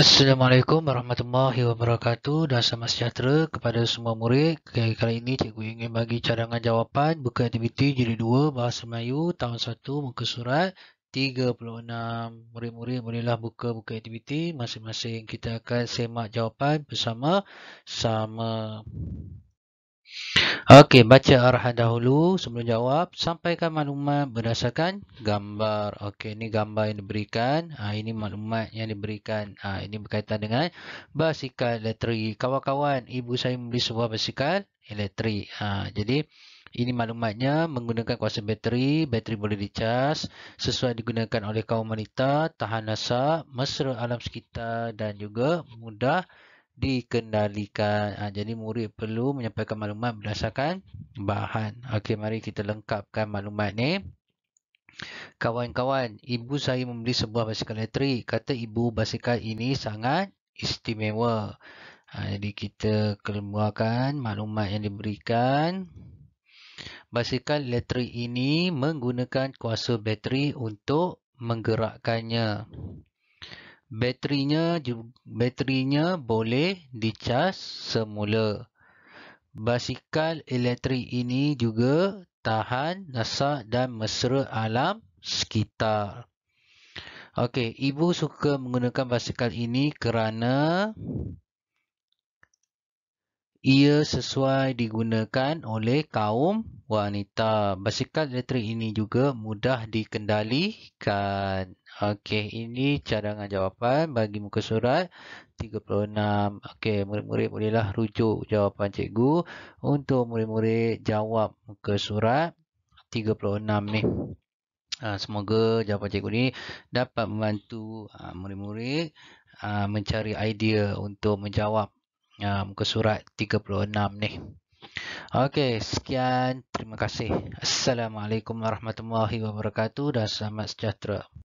Assalamualaikum warahmatullahi wabarakatuh dan selamat sejahtera kepada semua murid. Kali kali ini cikgu ingin bagi cadangan jawapan buku aktiviti jilid 2 Bahasa Melayu tahun 1 muka surat 36. Murid-murid bolehlah buka buku aktiviti masing-masing. Kita akan semak jawapan bersama-sama. Okey, baca arahan dahulu sebelum jawab. Sampaikan maklumat berdasarkan gambar. Okey, ini gambar yang diberikan. Ha, ini maklumat yang diberikan. Ha, ini berkaitan dengan basikal elektrik. Kawan-kawan, ibu saya membeli sebuah basikal elektrik. Ha, jadi, ini maklumatnya menggunakan kuasa bateri. Bateri boleh dicas sesuai digunakan oleh kaum wanita, tahan asap, mesra alam sekitar dan juga mudah dikendalikan. Ha, jadi murid perlu menyampaikan maklumat berdasarkan bahan. Okey, mari kita lengkapkan maklumat ni. Kawan-kawan, ibu saya membeli sebuah basikal elektrik. Kata ibu, basikal ini sangat istimewa. Ha, jadi kita keluarkan maklumat yang diberikan. Basikal elektrik ini menggunakan kuasa bateri untuk menggerakkannya baterinya baterinya boleh dicas semula. Basikal elektrik ini juga tahan nasak dan mesra alam sekitar. Okey, ibu suka menggunakan basikal ini kerana ia sesuai digunakan oleh kaum wanita. Basikal elektrik ini juga mudah dikendalikan. Okey, ini cadangan jawapan bagi muka surat 36. Okey, murid-murid bolehlah rujuk jawapan cikgu untuk murid-murid jawab muka surat 36 ni. Ha, semoga jawapan cikgu ni dapat membantu ha, murid-murid ha, mencari idea untuk menjawab muka surat 36 ni. Okey, sekian. Terima kasih. Assalamualaikum warahmatullahi wabarakatuh dan selamat sejahtera.